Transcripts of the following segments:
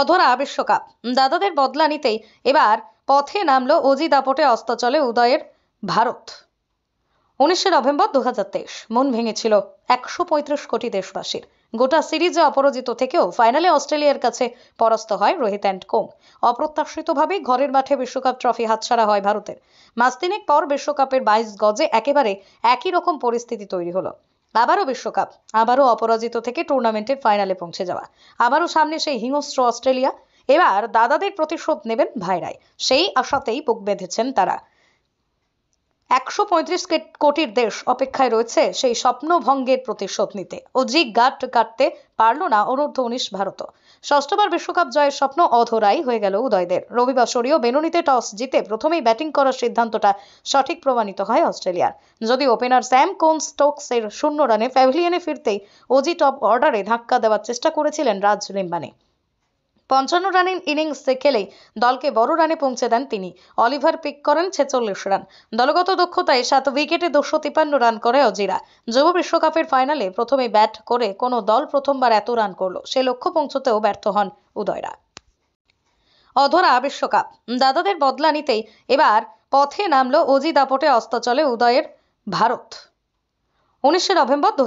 অধরা বিশ্বকাপ দাদাদের বদলা নিতেই এবার পথে নামল অজি দাপটে অস্তাচলে উদয়ের ভারত উনিশে নভেম্বর দু মন ভেঙেছিল একশো পঁয়ত্রিশ কোটি দেশবাসীর গোটা সিরিজে অপরাজিত থেকেও ফাইনালে অস্ট্রেলিয়ার কাছে পরাস্ত হয় রোহিত অ্যান্ড কোং অপ্রত্যাশিতভাবে ঘরের মাঠে বিশ্বকাপ ট্রফি হাতছাড়া হয় ভারতের মাস তিনেক পর বিশ্বকাপের বাইশ গজে একেবারে একই রকম পরিস্থিতি তৈরি হলো আবারও বিশ্বকাপ আবারও অপরাজিত থেকে টুর্নামেন্টের ফাইনালে পৌঁছে যাওয়া আবারও সামনে সেই হিংস্র অস্ট্রেলিয়া এবার দাদাদের প্রতিশোধ নেবেন ভাইরাই সেই আশাতেই বুক বেঁধেছেন তারা একশো পঁয়ত্রিশ কোটির দেশ অপেক্ষায় রয়েছে সেই স্বপ্নভঙ্গের প্রতিশোধ নিতে অজি গাট কাটতে পারল না অনূর্ধ্ব উনিশ ভারত ষষ্ঠবার বিশ্বকাপ জয়ের স্বপ্ন অধরাই হয়ে গেল উদয়দের রবিবার সরিয়েও বেনুনিতে টস জিতে প্রথমেই ব্যাটিং করার সিদ্ধান্তটা সঠিক প্রমাণিত হয় অস্ট্রেলিয়ার যদি ওপেনার স্যাম কোন স্টোকসের শূন্য রানে প্যাভিলিয়নে ফিরতেই অজি টপ অর্ডারে ধাক্কা দেওয়ার চেষ্টা করেছিলেন রাজ লিম্বানি পঞ্চান্ন রানের ইনিংসে খেলে দলকে বড় রানে পৌঁছে দেন তিনি অলিভার পিক করেন ছেচল্লিশ রান দলগত দক্ষতায় সাত উইকেটে দুশো তিপ্পান্ন রান করে অজিরা যুব বিশ্বকাপের ফাইনালে প্রথমে ব্যাট করে কোনো দল প্রথমবার এত রান করলো সে লক্ষ্য পৌঁছতেও ব্যর্থ হন উদয়রা অধরা বিশ্বকাপ দাদাদের বদলা নিতেই এবার পথে নামলো অজি দাপটে অস্ত চলে উদয়ের ভারত উনিশে নভেম্বর দু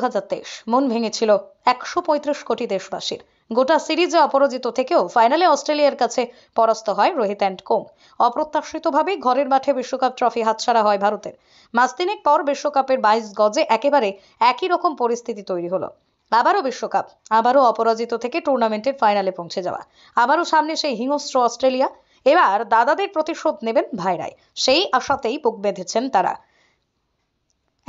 মন ভেঙেছিল একশো পঁয়ত্রিশ কোটি দেশবাসীর গোটা সিরিজে অপরাজিত থেকেও ফাইনালে অস্ট্রেলিয়ার কাছে পরাস্ত হয় রোহিত অ্যান্ড কোং অপ্রত্যাশিতভাবে ঘরের মাঠে বিশ্বকাপ ট্রফি হাতছাড়া হয় ভারতের মাস তিনেক পর বিশ্বকাপের বাইশ গজে একেবারে একই রকম পরিস্থিতি তৈরি হলো আবারও বিশ্বকাপ আবারও অপরাজিত থেকে টুর্নামেন্টের ফাইনালে পৌঁছে যাওয়া আবারও সামনে সেই হিংস্র অস্ট্রেলিয়া এবার দাদাদের প্রতিশোধ নেবেন ভাইরাই সেই আশাতেই বুক বেঁধেছেন তারা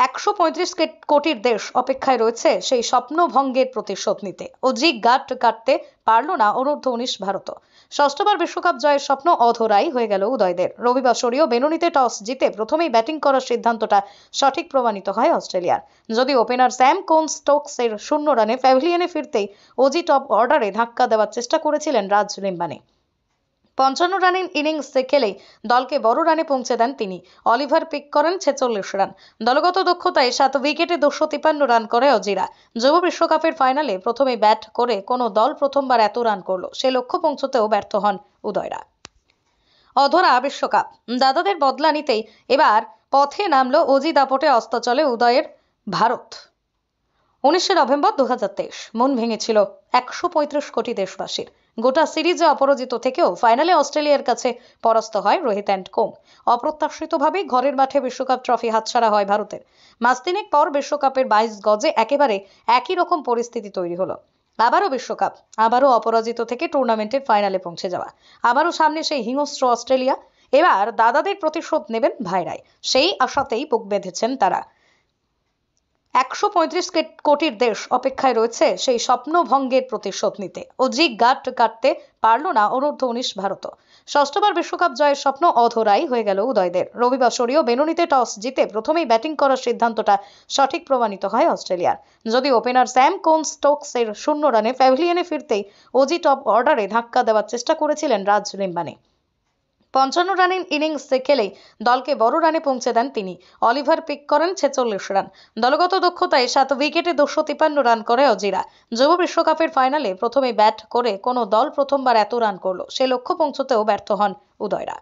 একশো পঁয়ত্রিশ কোটির দেশ অপেক্ষায় রয়েছে সেই স্বপ্নভঙ্গের প্রতিশোধ নিতে অজি গাট কাটতে পারল না অনূর্ধ্ব উনিশ ভারত ষষ্ঠবার বিশ্বকাপ জয়ের স্বপ্ন অধরাই হয়ে গেল উদয়দের রবিবাসরীয় বেনুনিতে টস জিতে প্রথমেই ব্যাটিং করার সিদ্ধান্তটা সঠিক প্রমাণিত হয় অস্ট্রেলিয়ার যদি ওপেনার স্যাম কোন স্টোকসের শূন্য রানে প্যাভিলিয়নে ফিরতেই অজি টপ অর্ডারে ধাক্কা দেওয়ার চেষ্টা করেছিলেন রাজ লিম্বানি পঞ্চান্ন রানের ইনিংসে খেলে দলকে বড় রানে পৌঁছে দেন তিনি অলিভার পিক করেন ছেচল্লিশ রান দলগত দক্ষতায় সাত উইকেটে দুশো তিপ্পান্ন রান করে অজিরা যুব বিশ্বকাপের ফাইনালে প্রথমে ব্যাট করে কোনো দল প্রথমবার এত রান করল সে লক্ষ্য পৌঁছতেও ব্যর্থ হন উদয়রা অধরা বিশ্বকাপ দাদাদের বদলা নিতেই এবার পথে নামল অজি দাপটে অস্ত চলে উদয়ের ভারত উনিশে নভেম্বর দু মন ভেঙেছিল একশো কোটি দেশবাসীর গোটা সিরিজে অপরাজিত থেকেও ফাইনালে অস্ট্রেলিয়ার কাছে পরাস্ত হয় রোহিত অ্যান্ড কোম অপ্রত্যাশিতভাবে ঘরের মাঠে বিশ্বকাপ ট্রফি হাতছাড়া হয় ভারতের মাস তিনেক পর বিশ্বকাপের বাইশ গজে একেবারে একই রকম পরিস্থিতি তৈরি হলো আবারও বিশ্বকাপ আবারও অপরাজিত থেকে টুর্নামেন্টের ফাইনালে পৌঁছে যাওয়া আবারও সামনে সেই হিংস্র অস্ট্রেলিয়া এবার দাদাদের প্রতিশোধ নেবেন ভাইরাই সেই আশাতেই বুক বেঁধেছেন তারা একশো পঁয়ত্রিশ কোটির দেশ অপেক্ষায় রয়েছে সেই স্বপ্নভঙ্গের প্রতিশোধ নিতে অজি গাট কাটতে পারল না অনূর্ধ্ব উনিশ ভারত ষষ্ঠবার বিশ্বকাপ জয়ের স্বপ্ন অধরাই হয়ে গেল উদয়দের রবিবার সরিয়েও বেনুনিতে টস জিতে প্রথমেই ব্যাটিং করার সিদ্ধান্তটা সঠিক প্রমাণিত হয় অস্ট্রেলিয়ার যদি ওপেনার স্যাম কোন স্টোকসের শূন্য রানে প্যাভিলিয়নে ফিরতেই অজি টপ অর্ডারে ধাক্কা দেওয়ার চেষ্টা করেছিলেন রাজ লিম্বানি পঞ্চান্ন রানের ইনিংসে খেলে দলকে বড় রানে পৌঁছে দেন তিনি অলিভার পিক করেন ছেচল্লিশ রান দলগত দক্ষতায় সাত উইকেটে দুশো তিপ্পান্ন রান করে অজিরা যুব বিশ্বকাপের ফাইনালে প্রথমে ব্যাট করে কোনো দল প্রথমবার এত রান করলো সে লক্ষ্য পৌঁছতেও ব্যর্থ হন উদয়রা